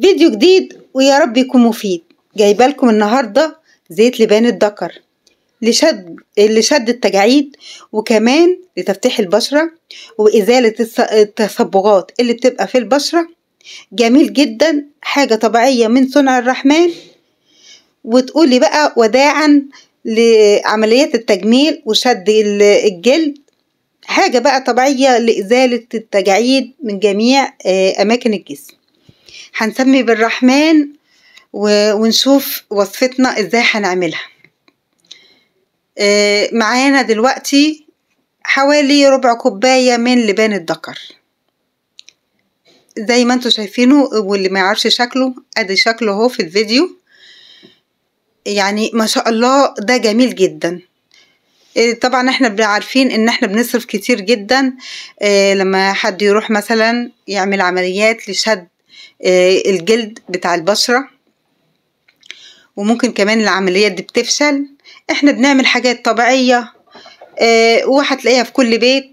فيديو جديد ويا رب يكون مفيد جايبه لكم النهارده زيت لبان الذكر لشد شد التجاعيد وكمان لتفتيح البشره وازاله التصبغات اللي بتبقى في البشره جميل جدا حاجه طبيعيه من صنع الرحمن وتقولي بقى وداعا لعمليات التجميل وشد الجلد حاجة بقى طبيعية لإزالة التجاعيد من جميع آه، أماكن الجسم هنسمي بالرحمن ونشوف وصفتنا ازاي هنعملها آه، معانا دلوقتي حوالي ربع كوباية من لبان الدكر زي ما انتوا شايفينه واللي ما يعرفش شكله ادي شكله اهو في الفيديو يعني ما شاء الله ده جميل جدا آه، طبعا احنا عارفين ان احنا بنصرف كتير جدا آه، لما حد يروح مثلا يعمل عمليات لشد آه، الجلد بتاع البشرة وممكن كمان العمليات دي بتفشل احنا بنعمل حاجات طبيعية آه، وهتلاقيها في كل بيت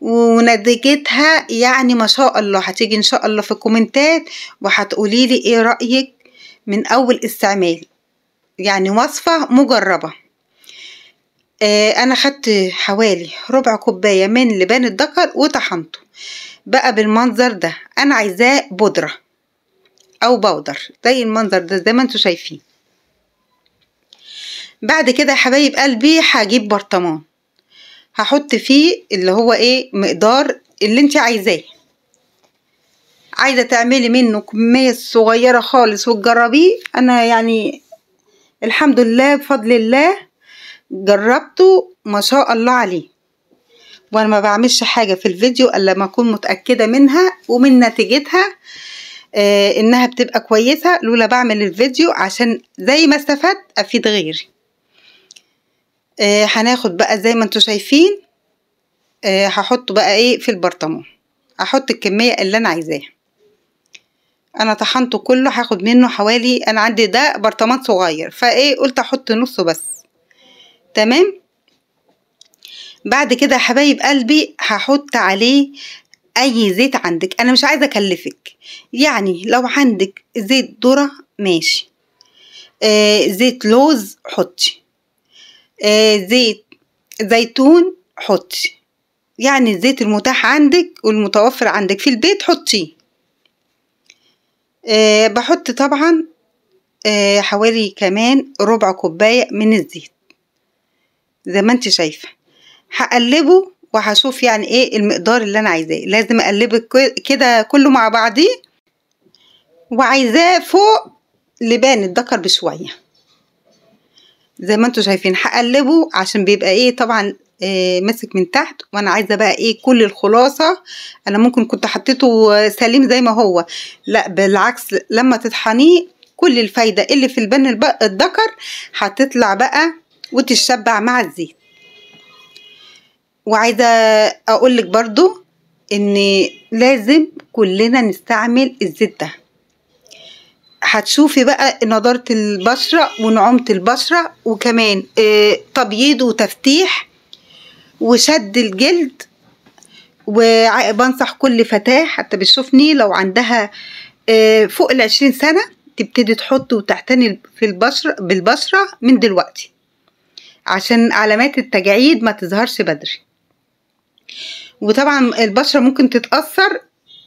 ونتيجتها يعني ما شاء الله هتيجي ان شاء الله في الكومنتات وهتقولي لي ايه رأيك من اول استعمال يعني وصفة مجربة آه انا خدت حوالي ربع كوبايه من لبان الدكر وطحنته بقى بالمنظر ده انا عايزاه بودره او بودر زي المنظر ده زي ما انتوا شايفين بعد كده يا حبايب قلبي هجيب برطمان هحط فيه اللي هو ايه مقدار اللي انت عايزاه عايزه تعملي منه كميه صغيره خالص وتجربيه انا يعني الحمد لله بفضل الله جربته ما شاء الله عليه وانا ما بعملش حاجه في الفيديو الا ما اكون متاكده منها ومن نتيجتها آه انها بتبقى كويسه لولا بعمل الفيديو عشان زي ما استفدت افيد غيري آه هناخد بقى زي ما انتم شايفين آه هحطه بقى ايه في البرطمان احط الكميه اللي انا عايزاها انا طحنته كله هاخد منه حوالي انا عندي ده برطمان صغير فايه قلت احط نصه بس تمام بعد كده يا حبايب قلبي هحط عليه اي زيت عندك انا مش عايزه اكلفك يعني لو عندك زيت ذره ماشي آه زيت لوز حطي آه زيت زيتون حطي يعني الزيت المتاح عندك والمتوفر عندك في البيت حطيه آه بحط طبعا آه حوالي كمان ربع كوبايه من الزيت زي ما انت شايفه هقلبه وهشوف يعني ايه المقدار اللي انا عايزاه لازم اقلبه كده كله مع بعضيه وعايزاه فوق لبان الدكر بشويه زي ما انتوا شايفين هقلبه عشان بيبقى ايه طبعا إيه ماسك من تحت وانا عايزه بقى ايه كل الخلاصه انا ممكن كنت حطيته سليم زي ما هو لا بالعكس لما تطحنيه كل الفايده اللي في البن الدكر هتطلع بقى وتتشبع مع الزيت وعايزة أقولك برضو إن لازم كلنا نستعمل الزيت ده هتشوفي بقى نضارة البشرة ونعومة البشرة وكمان آه، تبييض وتفتيح وشد الجلد وبنصح كل فتاة حتى بتشوفني لو عندها آه، فوق العشرين سنة تبتدي تحط وتعتني في البشرة بالبشرة من دلوقتي عشان علامات التجاعيد ما تظهرش بدري وطبعا البشرة ممكن تتأثر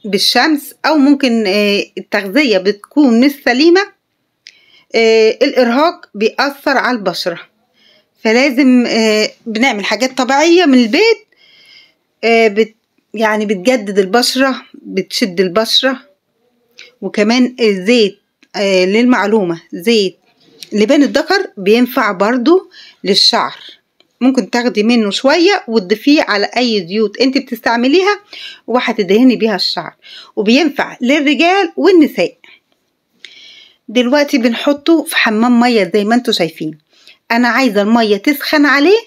بالشمس أو ممكن آه، التغذية بتكون مش سليمة آه، الإرهاق بيأثر على البشرة فلازم آه، بنعمل حاجات طبيعية من البيت يعني بتجدد البشرة بتشد البشرة وكمان الزيت للمعلومة زيت لبان الذكر بينفع برضو للشعر ممكن تاخدي منه شوية وتضيفيه على أي زيوت أنت بتستعمليها وهتدهني بيها الشعر وبينفع للرجال والنساء دلوقتي بنحطه في حمام مية زي ما انتوا شايفين أنا عايزة المية تسخن عليه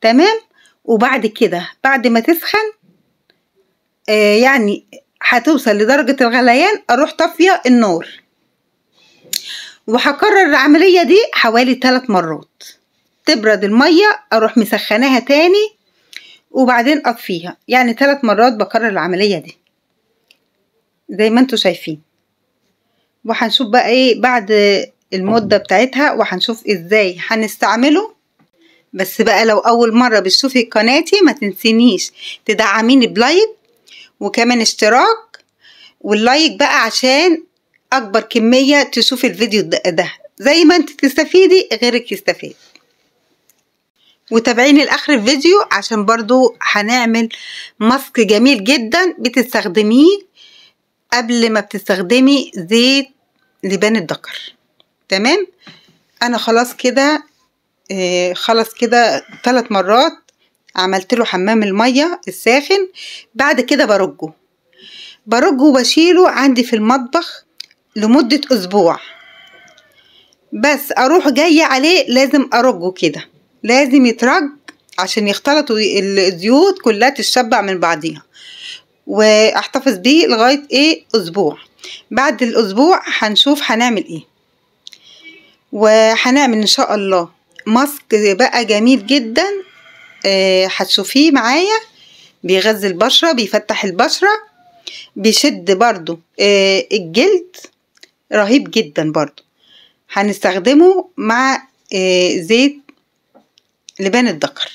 تمام وبعد كده بعد ما تسخن آه يعني هتوصل لدرجة الغليان أروح طافية النار وهكرر العملية دي حوالي ثلاث مرات تبرد المية اروح مسخناها تاني وبعدين اطفيها يعني ثلاث مرات بكرر العملية دي زي ما انتوا شايفين وهنشوف بقى ايه بعد المدة بتاعتها وهنشوف ازاي هنستعمله بس بقى لو اول مرة بتشوفي قناتي ما تنسينيش تدعميني بلايك وكمان اشتراك واللايك بقى عشان اكبر كميه تشوف الفيديو ده زي ما انت تستفيدي غيرك يستفيد وتابعيني لاخر الفيديو عشان برضو هنعمل ماسك جميل جدا بتستخدميه قبل ما بتستخدمي زيت لبان الدكر تمام انا خلاص كده آه، خلاص كده ثلاث مرات عملت له حمام الميه الساخن بعد كده برجه برجه وبشيله عندي في المطبخ لمدة أسبوع بس أروح جاية عليه لازم أرجه كده لازم يترج عشان يختلطوا الزيوت كلها تتشبع من بعضيها واحتفظ بيه لغاية ايه أسبوع بعد الأسبوع هنشوف هنعمل ايه وهنعمل إن شاء الله ماسك بقى جميل جدا آه، هتشوفيه آه معايا بيغذي البشرة بيفتح البشرة بيشد برضو آه الجلد رهيب جدا برضو هنستخدمه مع آه، زيت لبان الدكر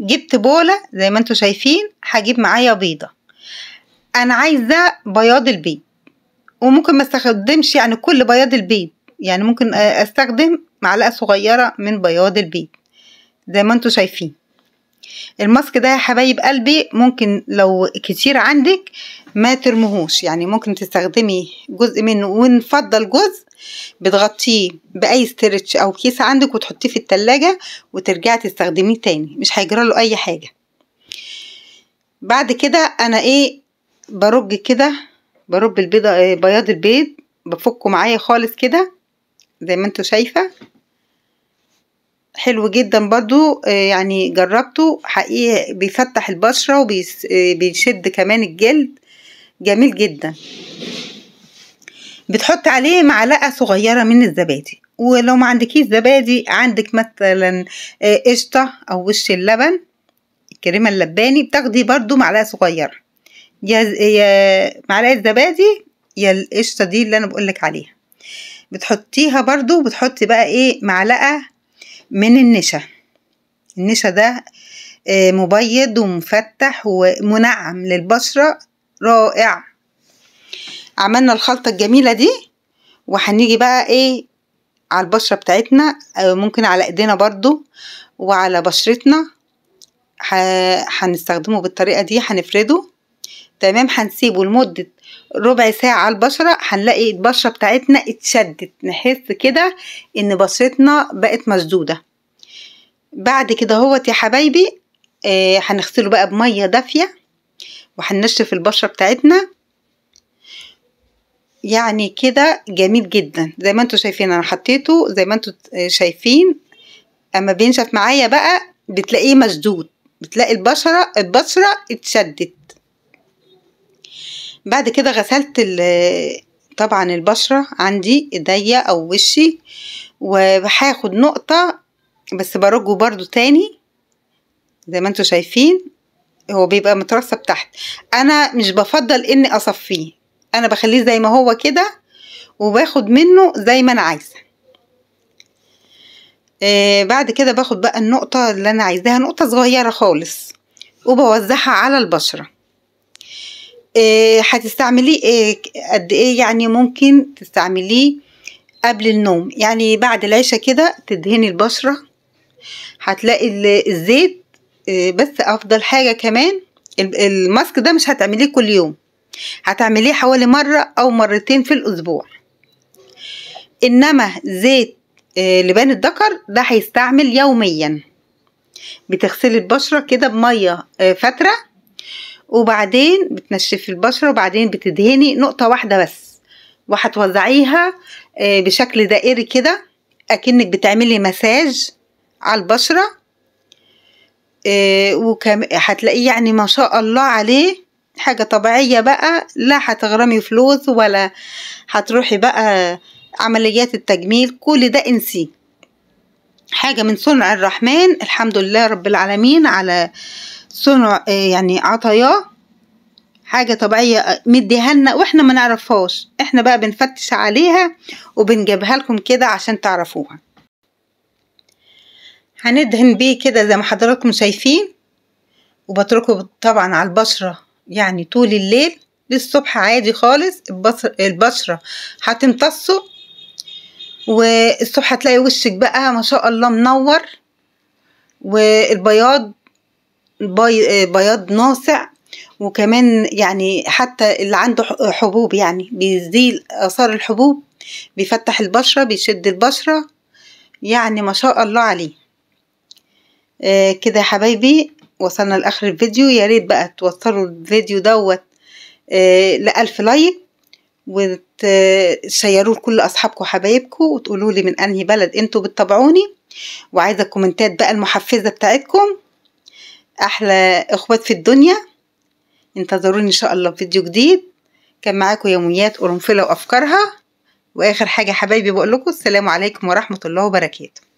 جبت بولة زي ما انتوا شايفين هجيب معايا بيضة انا عايزة بياض البيض وممكن ما استخدمش يعني كل بياض البيض يعني ممكن آه، استخدم معلقة صغيرة من بياض البيض زي ما انتوا شايفين الماسك ده يا حبايب قلبي ممكن لو كتير عندك ما ترمهوش يعني ممكن تستخدمي جزء منه ونفضل جزء بتغطيه باي ستريتش او كيس عندك وتحطيه في التلاجة وترجعي تستخدميه تاني مش هيجرى له اي حاجة بعد كده انا ايه برج كده برب البيض بياض البيض بفكه معايا خالص كده زي ما انتوا شايفه حلو جدا برضو آه، يعني جربته حقيقي بيفتح البشرة وبيشد آه، كمان الجلد جميل جدا بتحط عليه معلقة صغيرة من الزبادي ولو ما عندكيش زبادي عندك مثلا آه، قشطة او وش اللبن الكريمة اللباني بتاخدي برضو معلقة صغيرة يا يا معلقة زبادي يا القشطة دي اللي انا بقولك عليها بتحطيها برضو بتحطي بقى ايه معلقة من النشا النشا ده آه، مبيض ومفتح ومنعم للبشرة رائع عملنا الخلطة الجميلة دي وهنيجي بقى ايه على البشرة بتاعتنا آه، ممكن على ايدينا برضو وعلى بشرتنا هنستخدمه بالطريقة دي هنفرده تمام هنسيبه لمدة ربع ساعة على البشرة هنلاقي البشرة بتاعتنا اتشدت نحس كده ان بشرتنا بقت مشدودة بعد كده هوت يا حبايبي آه، هنغسله بقى بمية دافية وهنشف البشرة بتاعتنا يعني كده جميل جدا زي ما انتوا شايفين انا حطيته زي ما انتوا آه، شايفين اما بينشف معايا بقى بتلاقيه مشدود بتلاقي البشرة البشرة اتشدت بعد كده غسلت طبعا البشرة عندي ايديا او وشي وهاخد نقطة بس برجه برضو تاني زي ما انتوا شايفين هو بيبقى مترسب تحت انا مش بفضل اني اصفيه انا بخليه زي ما هو كده وباخد منه زي ما انا عايزه آه، بعد كده باخد بقى النقطه اللي انا عايزاها نقطه صغيره خالص وبوزعها على البشره هتستعمليه إيه،, ايه قد ايه يعني ممكن تستعمليه قبل النوم يعني بعد العشاء كده تدهني البشرة هتلاقي الزيت إيه، بس افضل حاجة كمان الماسك ده مش هتعمليه كل يوم هتعمليه حوالي مرة او مرتين في الاسبوع انما زيت إيه، لبان الذكر ده هيستعمل يوميا بتغسلي البشرة كده بمية فترة وبعدين بتنشفي البشرة وبعدين بتدهني نقطة واحدة بس وهتوزعيها آه، بشكل دائري كده اكنك بتعملي مساج على البشرة وهتلاقيه هتلاقيه يعني ما شاء الله عليه حاجة طبيعية بقى لا هتغرمي فلوس ولا هتروحي بقى عمليات التجميل كل ده انسيه حاجة من صنع الرحمن الحمد لله رب العالمين على صنع آه، يعني عطاياه حاجة طبيعية آه، مديها لنا واحنا ما نعرفهاش احنا بقى بنفتش عليها وبنجيبها لكم كده عشان تعرفوها هندهن بيه كده زي ما حضراتكم شايفين وبتركه طبعا على البشرة يعني طول الليل للصبح عادي خالص البشرة هتمتصه والصبح هتلاقي وشك بقى ما شاء الله منور والبياض آه، بياض ناصع وكمان يعني حتى اللي عنده حبوب يعني بيزيل اثار الحبوب بيفتح البشره بيشد البشره يعني ما شاء الله عليه آه كده يا حبايبي وصلنا لاخر الفيديو يا ريت بقى توصلوا الفيديو دوت آه لألف لايك وتشيروه لكل اصحابكم وحبايبكم وتقولوا لي من انهي بلد انتوا بتتابعوني وعايزه الكومنتات بقى المحفزه بتاعتكم احلى اخوات في الدنيا انتظروني ان شاء الله في فيديو جديد كان معاكم يوميات قرنفله وافكارها واخر حاجه حبايبي بقول لكم السلام عليكم ورحمه الله وبركاته